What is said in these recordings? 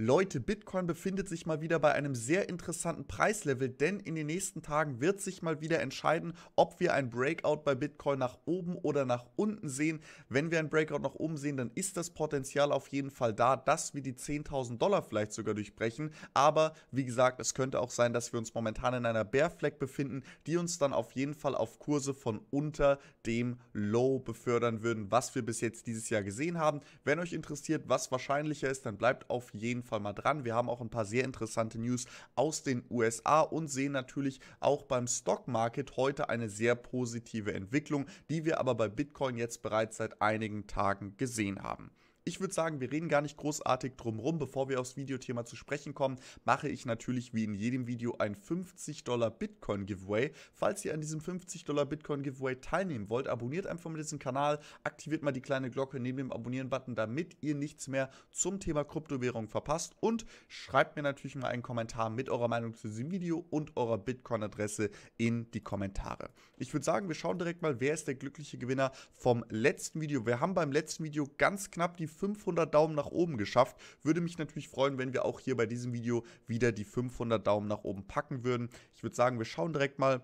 Leute, Bitcoin befindet sich mal wieder bei einem sehr interessanten Preislevel, denn in den nächsten Tagen wird sich mal wieder entscheiden, ob wir ein Breakout bei Bitcoin nach oben oder nach unten sehen. Wenn wir ein Breakout nach oben sehen, dann ist das Potenzial auf jeden Fall da, dass wir die 10.000 Dollar vielleicht sogar durchbrechen. Aber wie gesagt, es könnte auch sein, dass wir uns momentan in einer Bear Flag befinden, die uns dann auf jeden Fall auf Kurse von unter dem Low befördern würden, was wir bis jetzt dieses Jahr gesehen haben. Wenn euch interessiert, was wahrscheinlicher ist, dann bleibt auf jeden Fall Fall mal dran. Wir haben auch ein paar sehr interessante News aus den USA und sehen natürlich auch beim Stock Market heute eine sehr positive Entwicklung, die wir aber bei Bitcoin jetzt bereits seit einigen Tagen gesehen haben. Ich würde sagen, wir reden gar nicht großartig drum Bevor wir aufs Videothema zu sprechen kommen, mache ich natürlich wie in jedem Video ein 50 Dollar Bitcoin Giveaway. Falls ihr an diesem 50 Dollar Bitcoin Giveaway teilnehmen wollt, abonniert einfach mal diesen Kanal, aktiviert mal die kleine Glocke neben dem Abonnieren-Button, damit ihr nichts mehr zum Thema Kryptowährung verpasst und schreibt mir natürlich mal einen Kommentar mit eurer Meinung zu diesem Video und eurer Bitcoin-Adresse in die Kommentare. Ich würde sagen, wir schauen direkt mal, wer ist der glückliche Gewinner vom letzten Video. Wir haben beim letzten Video ganz knapp die 500 Daumen nach oben geschafft. Würde mich natürlich freuen, wenn wir auch hier bei diesem Video wieder die 500 Daumen nach oben packen würden. Ich würde sagen, wir schauen direkt mal,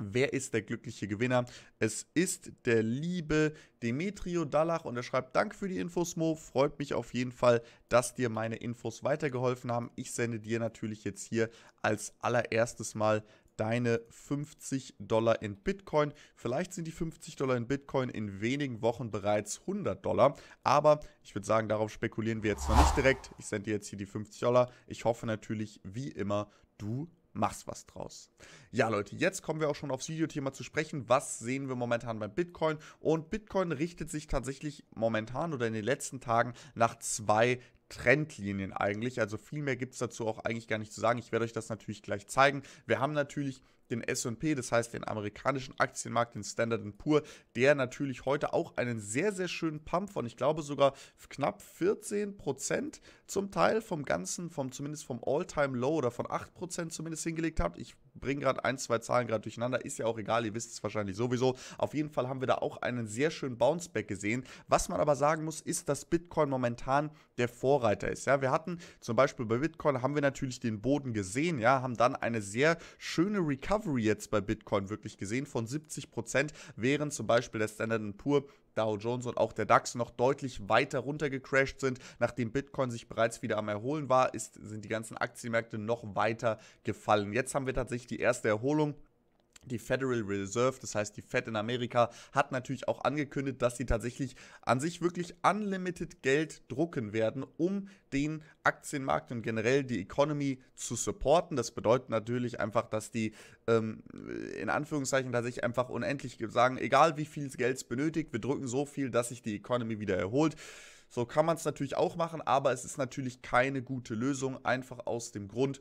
Wer ist der glückliche Gewinner? Es ist der liebe Demetrio Dallach und er schreibt, Dank für die Infos, Mo. Freut mich auf jeden Fall, dass dir meine Infos weitergeholfen haben. Ich sende dir natürlich jetzt hier als allererstes mal deine 50 Dollar in Bitcoin. Vielleicht sind die 50 Dollar in Bitcoin in wenigen Wochen bereits 100 Dollar, aber ich würde sagen, darauf spekulieren wir jetzt noch nicht direkt. Ich sende dir jetzt hier die 50 Dollar. Ich hoffe natürlich, wie immer, du machst was draus. Ja, Leute, jetzt kommen wir auch schon aufs Videothema zu sprechen. Was sehen wir momentan bei Bitcoin? Und Bitcoin richtet sich tatsächlich momentan oder in den letzten Tagen nach zwei Trendlinien eigentlich. Also viel mehr gibt es dazu auch eigentlich gar nicht zu sagen. Ich werde euch das natürlich gleich zeigen. Wir haben natürlich den SP, das heißt den amerikanischen Aktienmarkt, den Standard Poor, der natürlich heute auch einen sehr, sehr schönen Pump von, ich glaube sogar knapp 14 Prozent zum Teil vom Ganzen, vom zumindest vom All-Time-Low oder von 8 Prozent zumindest hingelegt hat. Ich bringe gerade ein, zwei Zahlen gerade durcheinander, ist ja auch egal, ihr wisst es wahrscheinlich sowieso. Auf jeden Fall haben wir da auch einen sehr schönen Bounceback gesehen. Was man aber sagen muss, ist, dass Bitcoin momentan der Vorreiter ist. Ja, wir hatten zum Beispiel bei Bitcoin haben wir natürlich den Boden gesehen, ja, haben dann eine sehr schöne Recovery jetzt bei Bitcoin wirklich gesehen von 70 Prozent, während zum Beispiel der Standard Poor Dow Jones und auch der DAX noch deutlich weiter runtergecrashed sind. Nachdem Bitcoin sich bereits wieder am Erholen war, ist, sind die ganzen Aktienmärkte noch weiter gefallen. Jetzt haben wir tatsächlich die erste Erholung die Federal Reserve, das heißt die Fed in Amerika, hat natürlich auch angekündigt, dass sie tatsächlich an sich wirklich unlimited Geld drucken werden, um den Aktienmarkt und generell die Economy zu supporten. Das bedeutet natürlich einfach, dass die ähm, in Anführungszeichen tatsächlich einfach unendlich sagen, egal wie viel Geld es benötigt, wir drücken so viel, dass sich die Economy wieder erholt. So kann man es natürlich auch machen, aber es ist natürlich keine gute Lösung, einfach aus dem Grund,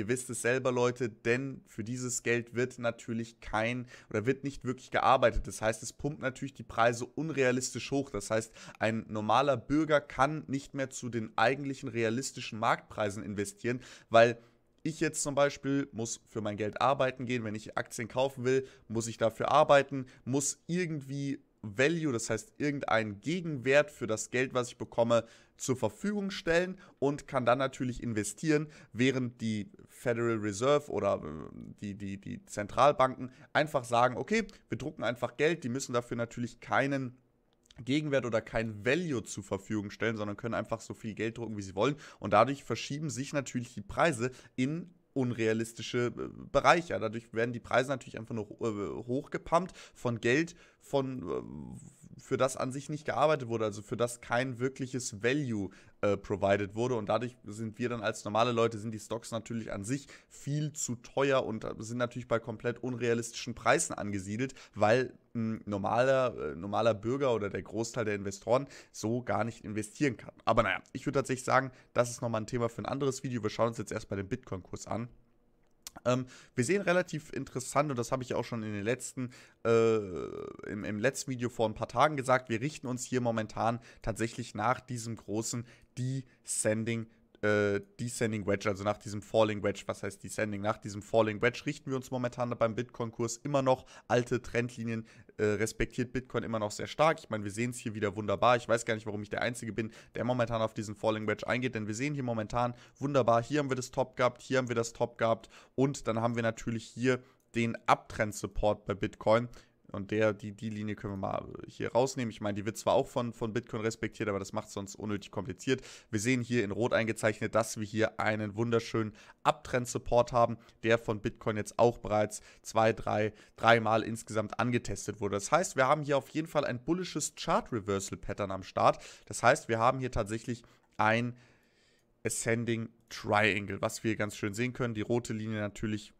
Ihr wisst es selber, Leute, denn für dieses Geld wird natürlich kein oder wird nicht wirklich gearbeitet. Das heißt, es pumpt natürlich die Preise unrealistisch hoch. Das heißt, ein normaler Bürger kann nicht mehr zu den eigentlichen realistischen Marktpreisen investieren, weil ich jetzt zum Beispiel muss für mein Geld arbeiten gehen. Wenn ich Aktien kaufen will, muss ich dafür arbeiten, muss irgendwie Value, das heißt irgendeinen Gegenwert für das Geld, was ich bekomme, zur Verfügung stellen und kann dann natürlich investieren, während die Federal Reserve oder äh, die, die, die Zentralbanken einfach sagen, okay, wir drucken einfach Geld, die müssen dafür natürlich keinen Gegenwert oder kein Value zur Verfügung stellen, sondern können einfach so viel Geld drucken, wie sie wollen. Und dadurch verschieben sich natürlich die Preise in unrealistische äh, Bereiche. Dadurch werden die Preise natürlich einfach nur äh, hochgepumpt von Geld, von äh, für das an sich nicht gearbeitet wurde, also für das kein wirkliches Value äh, provided wurde und dadurch sind wir dann als normale Leute, sind die Stocks natürlich an sich viel zu teuer und sind natürlich bei komplett unrealistischen Preisen angesiedelt, weil ein normaler, äh, normaler Bürger oder der Großteil der Investoren so gar nicht investieren kann. Aber naja, ich würde tatsächlich sagen, das ist nochmal ein Thema für ein anderes Video. Wir schauen uns jetzt erst bei dem Bitcoin-Kurs an. Ähm, wir sehen relativ interessant, und das habe ich auch schon in den letzten, äh, im, im, letzten Video vor ein paar Tagen gesagt, wir richten uns hier momentan tatsächlich nach diesem großen Descending äh, Descending Wedge, also nach diesem Falling Wedge, was heißt Descending? Nach diesem Falling Wedge richten wir uns momentan beim Bitcoin-Kurs immer noch alte Trendlinien, äh, respektiert Bitcoin immer noch sehr stark. Ich meine, wir sehen es hier wieder wunderbar. Ich weiß gar nicht, warum ich der Einzige bin, der momentan auf diesen Falling Wedge eingeht, denn wir sehen hier momentan wunderbar, hier haben wir das Top gehabt, hier haben wir das Top gehabt und dann haben wir natürlich hier den Abtrend-Support bei Bitcoin. Und der, die, die Linie können wir mal hier rausnehmen. Ich meine, die wird zwar auch von, von Bitcoin respektiert, aber das macht es sonst unnötig kompliziert. Wir sehen hier in Rot eingezeichnet, dass wir hier einen wunderschönen Abtrend-Support haben, der von Bitcoin jetzt auch bereits zwei, drei, dreimal insgesamt angetestet wurde. Das heißt, wir haben hier auf jeden Fall ein bullisches Chart-Reversal-Pattern am Start. Das heißt, wir haben hier tatsächlich ein Ascending Triangle, was wir ganz schön sehen können. Die rote Linie natürlich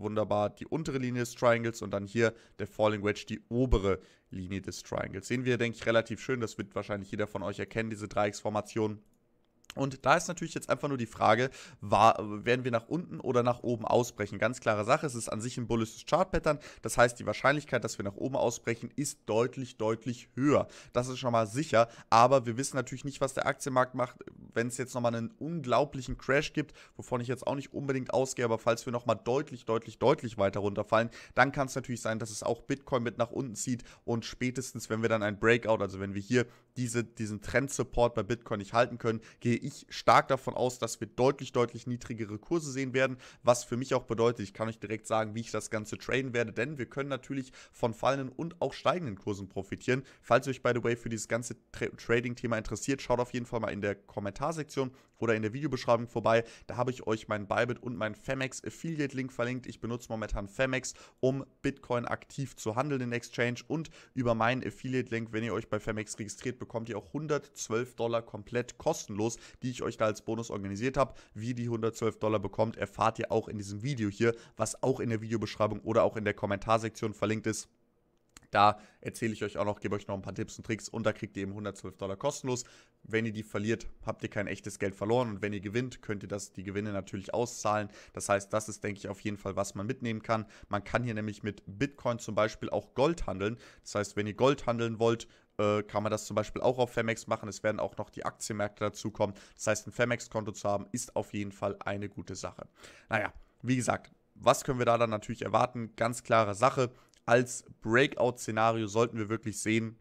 wunderbar die untere Linie des Triangles und dann hier der Falling Wedge, die obere Linie des Triangles. Sehen wir, denke ich, relativ schön. Das wird wahrscheinlich jeder von euch erkennen, diese Dreiecksformation. Und da ist natürlich jetzt einfach nur die Frage, war, werden wir nach unten oder nach oben ausbrechen? Ganz klare Sache, es ist an sich ein bullisches Chart-Pattern. Das heißt, die Wahrscheinlichkeit, dass wir nach oben ausbrechen, ist deutlich, deutlich höher. Das ist schon mal sicher. Aber wir wissen natürlich nicht, was der Aktienmarkt macht, wenn es jetzt nochmal einen unglaublichen Crash gibt, wovon ich jetzt auch nicht unbedingt ausgehe. Aber falls wir nochmal deutlich, deutlich, deutlich weiter runterfallen, dann kann es natürlich sein, dass es auch Bitcoin mit nach unten zieht. Und spätestens, wenn wir dann ein Breakout, also wenn wir hier diese, diesen Trend-Support bei Bitcoin nicht halten können, gehe ich stark davon aus, dass wir deutlich, deutlich niedrigere Kurse sehen werden, was für mich auch bedeutet, ich kann euch direkt sagen, wie ich das Ganze traden werde, denn wir können natürlich von fallenden und auch steigenden Kursen profitieren. Falls ihr euch, by the way, für dieses ganze Tra Trading-Thema interessiert, schaut auf jeden Fall mal in der Kommentarsektion oder in der Videobeschreibung vorbei. Da habe ich euch meinen Bybit und meinen Femex Affiliate-Link verlinkt. Ich benutze momentan Femex, um Bitcoin aktiv zu handeln in Exchange und über meinen Affiliate-Link, wenn ihr euch bei Femex registriert, bekommt ihr auch 112 Dollar komplett kostenlos die ich euch da als Bonus organisiert habe. Wie ihr die 112 Dollar bekommt, erfahrt ihr auch in diesem Video hier, was auch in der Videobeschreibung oder auch in der Kommentarsektion verlinkt ist. Da erzähle ich euch auch noch, gebe euch noch ein paar Tipps und Tricks und da kriegt ihr eben 112 Dollar kostenlos. Wenn ihr die verliert, habt ihr kein echtes Geld verloren und wenn ihr gewinnt, könnt ihr das, die Gewinne natürlich auszahlen. Das heißt, das ist, denke ich, auf jeden Fall, was man mitnehmen kann. Man kann hier nämlich mit Bitcoin zum Beispiel auch Gold handeln. Das heißt, wenn ihr Gold handeln wollt, äh, kann man das zum Beispiel auch auf Femex machen. Es werden auch noch die Aktienmärkte dazukommen. Das heißt, ein Femex-Konto zu haben, ist auf jeden Fall eine gute Sache. Naja, wie gesagt, was können wir da dann natürlich erwarten? Ganz klare Sache. Als Breakout-Szenario sollten wir wirklich sehen,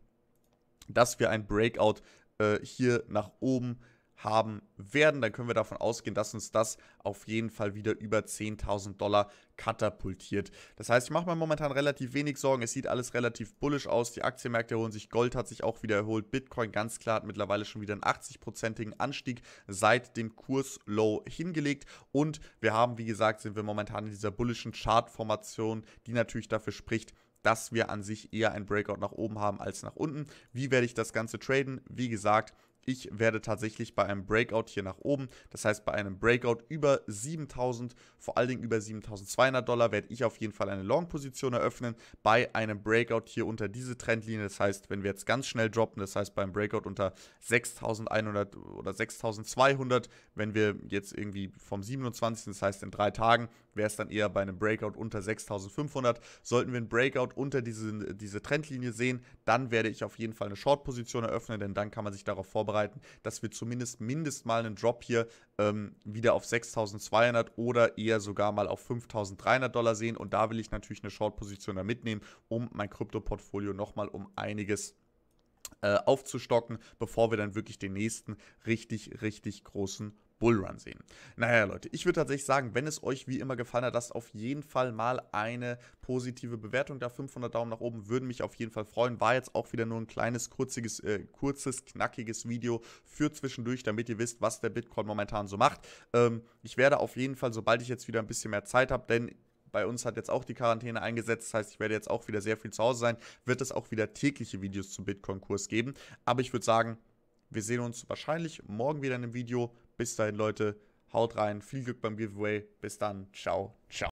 dass wir ein Breakout äh, hier nach oben äh, haben werden, dann können wir davon ausgehen, dass uns das auf jeden Fall wieder über 10.000 Dollar katapultiert. Das heißt, ich mache mir momentan relativ wenig Sorgen. Es sieht alles relativ bullisch aus. Die Aktienmärkte erholen sich. Gold hat sich auch wieder erholt. Bitcoin ganz klar hat mittlerweile schon wieder einen 80-prozentigen Anstieg seit dem Kurs-Low hingelegt. Und wir haben, wie gesagt, sind wir momentan in dieser bullischen Chart-Formation, die natürlich dafür spricht, dass wir an sich eher ein Breakout nach oben haben als nach unten. Wie werde ich das Ganze traden? Wie gesagt, ich werde tatsächlich bei einem Breakout hier nach oben, das heißt bei einem Breakout über 7000, vor allen Dingen über 7200 Dollar, werde ich auf jeden Fall eine Long-Position eröffnen. Bei einem Breakout hier unter diese Trendlinie, das heißt, wenn wir jetzt ganz schnell droppen, das heißt beim Breakout unter 6100 oder 6200, wenn wir jetzt irgendwie vom 27., das heißt in drei Tagen, wäre es dann eher bei einem Breakout unter 6500. Sollten wir einen Breakout unter diese, diese Trendlinie sehen, dann werde ich auf jeden Fall eine Short-Position eröffnen, denn dann kann man sich darauf vorbereiten vorbereiten, dass wir zumindest mindestens mal einen Drop hier ähm, wieder auf 6200 oder eher sogar mal auf 5300 Dollar sehen. Und da will ich natürlich eine Short-Position da mitnehmen, um mein Krypto-Portfolio nochmal um einiges äh, aufzustocken, bevor wir dann wirklich den nächsten richtig, richtig großen Bullrun sehen. Naja, Leute, ich würde tatsächlich sagen, wenn es euch wie immer gefallen hat, lasst auf jeden Fall mal eine positive Bewertung da. 500 Daumen nach oben würden mich auf jeden Fall freuen. War jetzt auch wieder nur ein kleines, kurziges, äh, kurzes, knackiges Video für zwischendurch, damit ihr wisst, was der Bitcoin momentan so macht. Ähm, ich werde auf jeden Fall, sobald ich jetzt wieder ein bisschen mehr Zeit habe, denn bei uns hat jetzt auch die Quarantäne eingesetzt. Das heißt, ich werde jetzt auch wieder sehr viel zu Hause sein. Wird es auch wieder tägliche Videos zum Bitcoin-Kurs geben. Aber ich würde sagen, wir sehen uns wahrscheinlich morgen wieder in einem Video. Bis dahin, Leute, haut rein, viel Glück beim Giveaway. Bis dann, ciao, ciao.